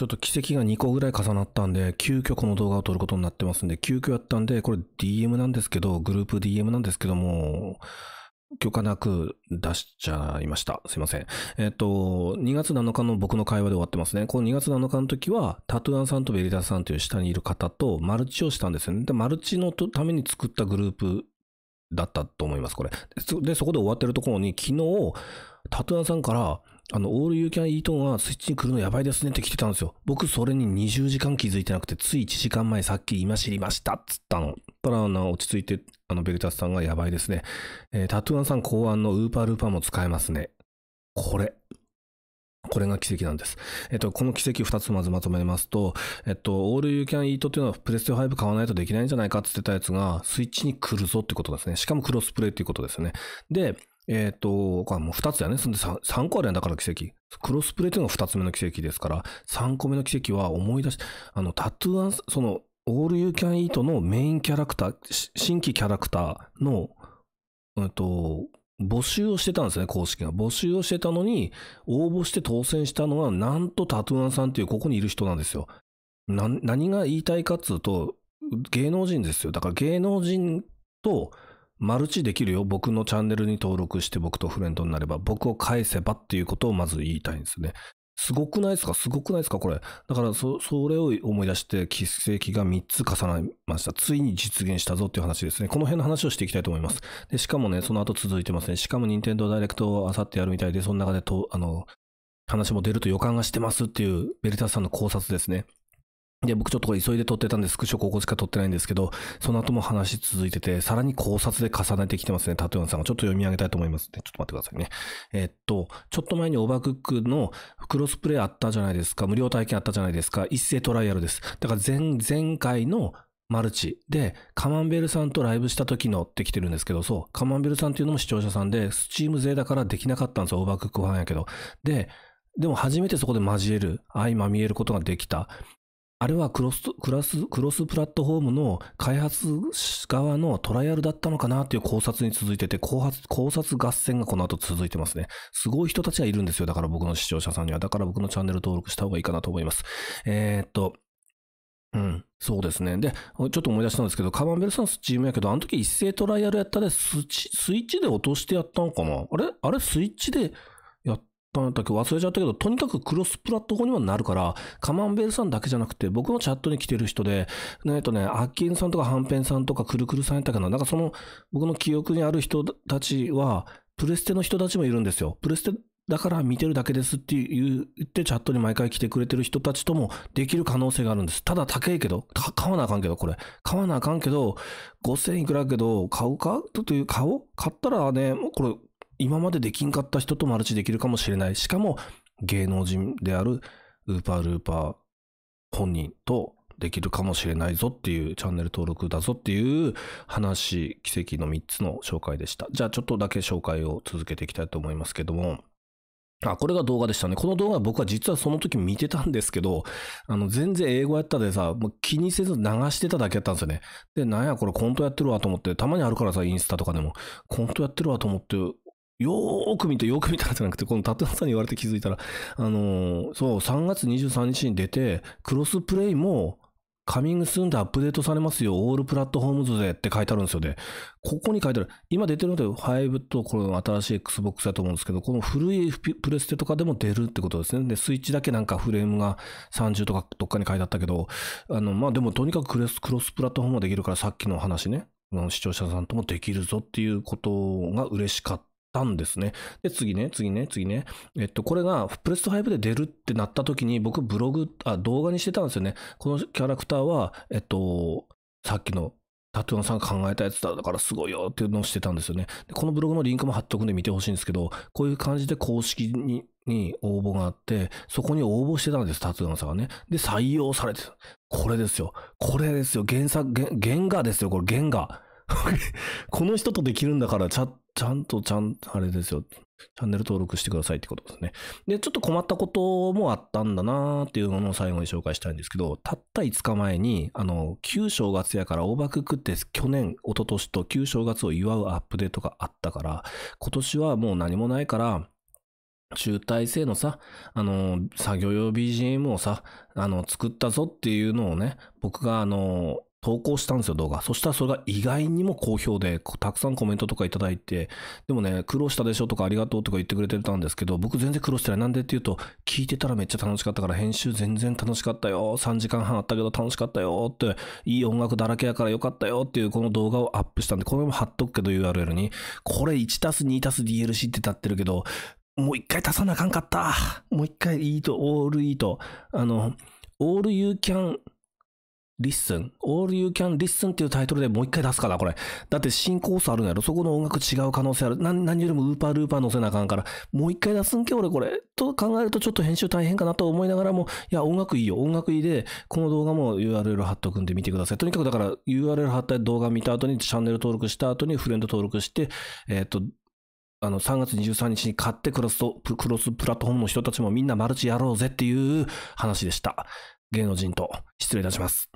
ちょっと奇跡が2個ぐらい重なったんで、急遽この動画を撮ることになってますんで、急遽やったんで、これ DM なんですけど、グループ DM なんですけども、許可なく出しちゃいました。すいません。えっと、2月7日の僕の会話で終わってますね。この2月7日の時は、タトゥアンさんとベリダさんという下にいる方とマルチをしたんですよね。で、マルチのために作ったグループだったと思います、これ。で、そこで終わってるところに、昨日、タトゥアンさんから、あの、オールユーキャンイートンはスイッチに来るのやばいですねって来てたんですよ。僕それに20時間気づいてなくて、つい1時間前さっき今知りましたっつったの。たら、落ち着いて、あの、ベルタスさんがやばいですね。えー、タトゥーアンさん考案のウーパールーパーも使えますね。これ。これが奇跡なんです。えっと、この奇跡2つまずまとめますと、えっと、All You Can Eat っていうのはプレステ5買わないとできないんじゃないかって言ってたやつが、スイッチに来るぞってことですね。しかもクロスプレイっていうことですね。で、えっ、ー、と、もう2つだよね。そんで 3, 個あるやんだから奇跡。クロスプレーというのが2つ目の奇跡ですから、3個目の奇跡は思い出し、あの、タトゥーアンス、その、オールユーキャンイートのメインキャラクター、新規キャラクターの、えっ、ー、と、募集をしてたんですね、公式が。募集をしてたのに、応募して当選したのは、なんとタトゥーアンさんっていう、ここにいる人なんですよ。何が言いたいかっつうと、芸能人ですよ。だから芸能人と、マルチできるよ。僕のチャンネルに登録して僕とフレンドになれば、僕を返せばっていうことをまず言いたいんですね。すごくないですかすごくないですかこれ。だからそ、それを思い出して、奇跡が3つ重なりました。ついに実現したぞっていう話ですね。この辺の話をしていきたいと思います。で、しかもね、その後続いてますね。しかも、任天堂ダイレクトをあさってやるみたいで、その中でと、あの、話も出ると予感がしてますっていう、ベルタスさんの考察ですね。で、僕ちょっとこれ急いで撮ってたんで、スクショここしか撮ってないんですけど、その後も話続いてて、さらに考察で重ねてきてますね、タトゥーンさんが。ちょっと読み上げたいと思いますね。ちょっと待ってくださいね。えっと、ちょっと前にオーバークックのクロスプレイあったじゃないですか。無料体験あったじゃないですか。一斉トライアルです。だから前、前回のマルチで、カマンベルさんとライブした時のって来てるんですけど、そう、カマンベルさんっていうのも視聴者さんで、スチーム勢だからできなかったんですよ、オーバークックファンやけど。で、でも初めてそこで交える、相まみえることができた。あれはクロス、クラス、クロスプラットフォームの開発側のトライアルだったのかなっていう考察に続いてて、考察、考察合戦がこの後続いてますね。すごい人たちがいるんですよ。だから僕の視聴者さんには。だから僕のチャンネル登録した方がいいかなと思います。えー、っと、うん、そうですね。で、ちょっと思い出したんですけど、カバンベルさんスチームやけど、あの時一斉トライアルやったでス、スイッチで落としてやったのかなあれあれスイッチでんだっけ忘れちゃったけど、とにかくクロスプラットフォームにはなるから、カマンベールさんだけじゃなくて、僕のチャットに来てる人で、ね、えとね、アッキンさんとかハンペンさんとかクルクルさんやったかな、なんかその、僕の記憶にある人たちは、プレステの人たちもいるんですよ。プレステだから見てるだけですって言ってチャットに毎回来てくれてる人たちともできる可能性があるんです。ただ高いけど、買わなあかんけど、これ。買わなあかんけど、5000いくらけど、買うかという、買おう買ったらね、これ、今までできんかった人とマルチできるかもしれない。しかも、芸能人であるウーパールーパー本人とできるかもしれないぞっていう、チャンネル登録だぞっていう話、奇跡の3つの紹介でした。じゃあちょっとだけ紹介を続けていきたいと思いますけども、あ、これが動画でしたね。この動画僕は実はその時見てたんですけど、あの、全然英語やったでさ、もう気にせず流してただけやったんですよね。で、なんやこれコントやってるわと思って、たまにあるからさ、インスタとかでも、コントやってるわと思って、よーく見て、よーく見たらじゃなくて、この達也さんに言われて気づいたら、あのー、そう、3月23日に出て、クロスプレイも、カミングスーンでアップデートされますよ、オールプラットフォームズでって書いてあるんですよね。ここに書いてある。今出てるので、5とこの新しい Xbox だと思うんですけど、この古いプレステとかでも出るってことですね。で、スイッチだけなんかフレームが30とかどっかに書いてあったけど、あの、まあ、でもとにかくクロスクロスプラットフォームができるから、さっきの話ね、視聴者さんともできるぞっていうことが嬉しかった。たんですね。で、次ね、次ね、次ね。えっと、これが、プレスト5で出るってなった時に、僕ブログ、あ、動画にしてたんですよね。このキャラクターは、えっと、さっきのタトゥーンさんが考えたやつだからすごいよっていうのをしてたんですよね。でこのブログのリンクも貼っとくんで見てほしいんですけど、こういう感じで公式にに応募があって、そこに応募してたんです、達郎さんがね。で、採用されてこれですよ。これですよ。原作、原画ですよ。これ原画。この人とできるんだから、チャッちゃんとちゃん、あれですよ。チャンネル登録してくださいってことですね。で、ちょっと困ったこともあったんだなーっていうものを最後に紹介したいんですけど、たった5日前に、あの、旧正月やから大爆食って去年、一昨年と旧正月を祝うアップデートがあったから、今年はもう何もないから、集大成のさ、あの、作業用 BGM をさ、あの、作ったぞっていうのをね、僕があの、投稿したんですよ、動画。そしたらそれが意外にも好評で、たくさんコメントとかいただいて、でもね、苦労したでしょとかありがとうとか言ってくれてたんですけど、僕全然苦労してない。なんでっていうと、聞いてたらめっちゃ楽しかったから、編集全然楽しかったよ。3時間半あったけど楽しかったよって、いい音楽だらけやからよかったよっていうこの動画をアップしたんで、これも貼っとくけど URL に、これ1たす2たす DLC って立ってるけど、もう一回足さなあかんかった。もう一回いいと、オールいいと。あの、オールユーキャン listen, all you can listen っていうタイトルでもう一回出すかな、これ。だって新コースあるんやろそこの音楽違う可能性ある。何よりもウーパールーパー載せなあかんから、もう一回出すんけ、俺これ。と考えるとちょっと編集大変かなと思いながらも、いや、音楽いいよ、音楽いいで、この動画も URL 貼っとくんで見てください。とにかくだから URL 貼った動画見た後にチャンネル登録した後にフレンド登録して、えっ、ー、と、あの、3月23日に買ってクロスと、クロスプラットフォームの人たちもみんなマルチやろうぜっていう話でした。芸能人と失礼いたします。